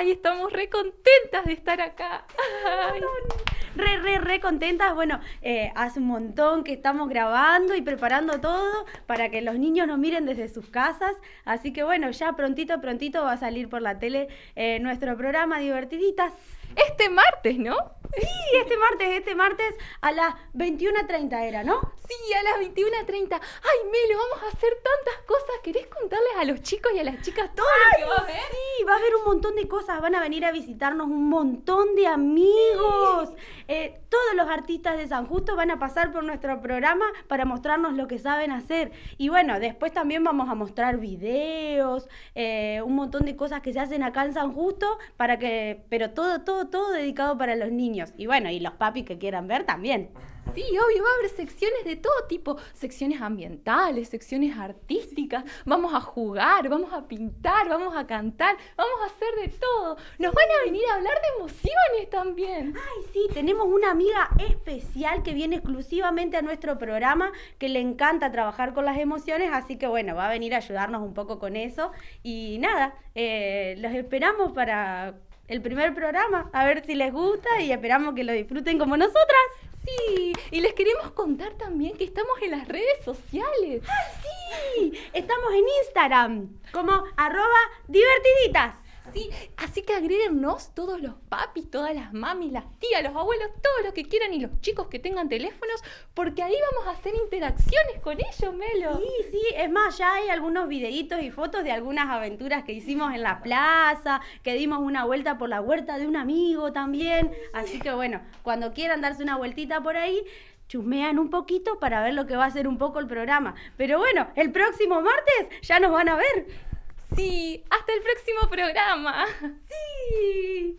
Ay, estamos re contentas de estar acá. Re, re, re contentas. Bueno, eh, hace un montón que estamos grabando y preparando todo para que los niños nos miren desde sus casas. Así que bueno, ya prontito, prontito va a salir por la tele eh, nuestro programa Divertiditas. Este martes, ¿no? Sí, este martes, este martes a las 21.30 era, ¿no? Sí, a las 21.30. Ay, Melo, vamos a hacer tantas cosas. ¿Querés contarles a los chicos y a las chicas todo lo que va a ver? Sí, va a haber un montón de cosas. Van a venir a visitarnos un montón de amigos. Eh, todos los artistas de San Justo van a pasar por nuestro programa para mostrarnos lo que saben hacer. Y bueno, después también vamos a mostrar videos, eh, un montón de cosas que se hacen acá en San Justo, para que, pero todo, todo, todo dedicado para los niños. Y bueno, y los papis que quieran ver también. Sí, obvio, va a haber secciones de todo tipo, secciones ambientales, secciones artísticas, vamos a jugar, vamos a pintar, vamos a cantar, vamos a hacer de todo. Nos van a venir a hablar de emociones también. Ay, sí, tenemos una amiga especial que viene exclusivamente a nuestro programa, que le encanta trabajar con las emociones, así que bueno, va a venir a ayudarnos un poco con eso. Y nada, eh, los esperamos para el primer programa, a ver si les gusta y esperamos que lo disfruten como nosotras. Sí, y les queremos contar también que estamos en las redes sociales. ¡Ah, sí! Estamos en Instagram como arroba divertiditas así que agréguennos todos los papis, todas las mamis, las tías, los abuelos, todos los que quieran y los chicos que tengan teléfonos, porque ahí vamos a hacer interacciones con ellos, Melo. Sí, sí, es más, ya hay algunos videitos y fotos de algunas aventuras que hicimos en la plaza, que dimos una vuelta por la huerta de un amigo también. Así que bueno, cuando quieran darse una vueltita por ahí, chusmean un poquito para ver lo que va a ser un poco el programa. Pero bueno, el próximo martes ya nos van a ver. Sí, hasta el próximo programa. Sí.